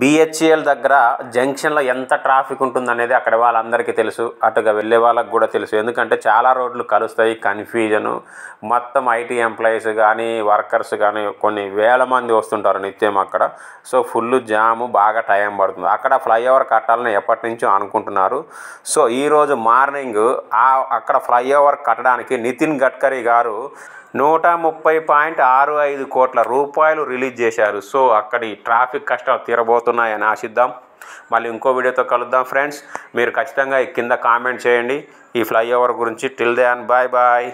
BHEL దగ్గర జంక్షన్లో ఎంత ట్రాఫిక్ ఉంటుందనేది అక్కడ వాళ్ళందరికీ తెలుసు అటుగా వెళ్ళే వాళ్ళకి కూడా తెలుసు ఎందుకంటే చాలా రోడ్లు కలుస్తాయి కన్ఫ్యూజను మొత్తం ఐటీ ఎంప్లాయీస్ కానీ వర్కర్స్ కానీ కొన్ని వేల మంది వస్తుంటారు నిత్యం అక్కడ సో ఫుల్ జాము బాగా టైం పడుతుంది అక్కడ ఫ్లైఓవర్ కట్టాలని ఎప్పటి నుంచో అనుకుంటున్నారు సో ఈరోజు మార్నింగ్ ఆ అక్కడ ఫ్లైఓవర్ కట్టడానికి నితిన్ గడ్కరీ గారు నూట ముప్పై పాయింట్ ఆరు ఐదు కోట్ల రూపాయలు రిలీజ్ చేశారు సో అక్కడి ట్రాఫిక్ కష్టాలు తీరబో అవుతున్నాయని ఆశిద్దాం మళ్ళీ ఇంకో వీడియోతో కలుద్దాం ఫ్రెండ్స్ మీరు ఖచ్చితంగా కింద కామెంట్ చేయండి ఈ ఫ్లైఓవర్ గురించి till then and bye bye